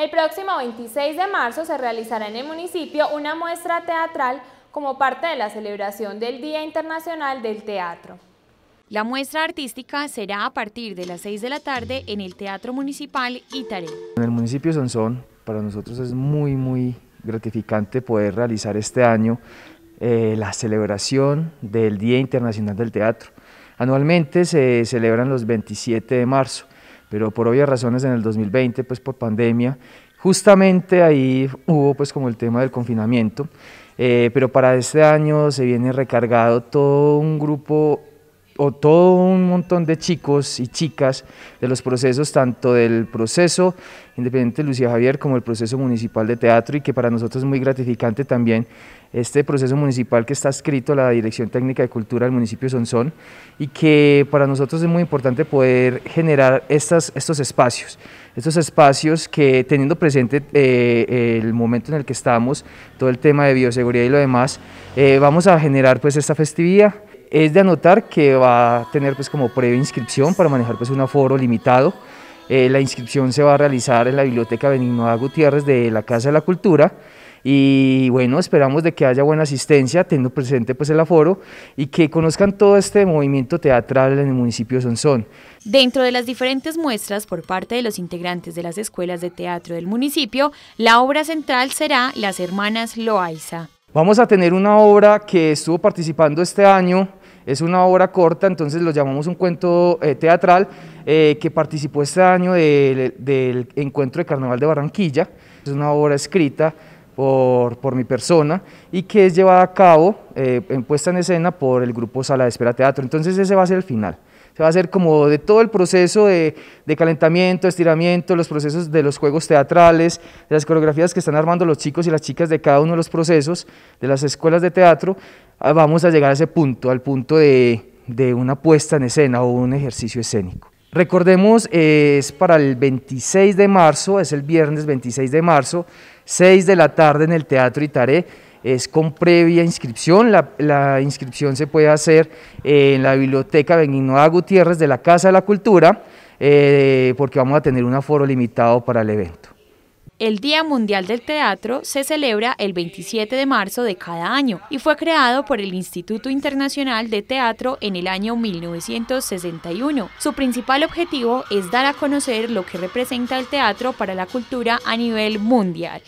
El próximo 26 de marzo se realizará en el municipio una muestra teatral como parte de la celebración del Día Internacional del Teatro. La muestra artística será a partir de las 6 de la tarde en el Teatro Municipal Itaré. En el municipio Sonsón, para nosotros es muy, muy gratificante poder realizar este año eh, la celebración del Día Internacional del Teatro. Anualmente se celebran los 27 de marzo pero por obvias razones en el 2020, pues por pandemia, justamente ahí hubo pues como el tema del confinamiento, eh, pero para este año se viene recargado todo un grupo o todo un montón de chicos y chicas de los procesos, tanto del proceso independiente de Lucía Javier como el proceso municipal de teatro y que para nosotros es muy gratificante también este proceso municipal que está escrito la Dirección Técnica de Cultura del municipio de Sonsón y que para nosotros es muy importante poder generar estas, estos espacios, estos espacios que teniendo presente eh, el momento en el que estamos, todo el tema de bioseguridad y lo demás, eh, vamos a generar pues esta festividad. Es de anotar que va a tener pues como previa inscripción para manejar pues un aforo limitado. Eh, la inscripción se va a realizar en la Biblioteca Benigno A. Gutiérrez de la Casa de la Cultura y bueno, esperamos de que haya buena asistencia, teniendo presente pues el aforo y que conozcan todo este movimiento teatral en el municipio de Sonsón. Dentro de las diferentes muestras por parte de los integrantes de las escuelas de teatro del municipio, la obra central será Las Hermanas Loaiza. Vamos a tener una obra que estuvo participando este año es una obra corta, entonces lo llamamos un cuento eh, teatral eh, que participó este año del, encuentro de Carnaval de Barranquilla. Es una obra escrita por, por, mi persona y que es llevada a cabo, eh, puesta en escena por el grupo Sala de Espera Teatro. Entonces ese va a ser el final. Se va a hacer como de todo el proceso de, calentamiento, estiramiento, los procesos de los juegos teatrales, de las coreografías que están armando los chicos y las chicas de cada uno de los procesos de las escuelas de teatro. Ah, vamos a llegar a ese punto, al punto de, una puesta en escena o un ejercicio escénico. Recordemos, eh, es para el 26 de marzo, es el viernes 26 de marzo, 6 de la tarde en el Teatro Itaré es con previa inscripción. La, inscripción se puede hacer en la biblioteca Benignoa Gutiérrez de la Casa de la Cultura, eh, porque vamos a tener un aforo limitado para el evento. El Día Mundial del Teatro se celebra el 27 de marzo de cada año y fue creado por el Instituto Internacional de Teatro en el año 1961. Su principal objetivo es dar a conocer lo que representa el teatro para la cultura a nivel mundial.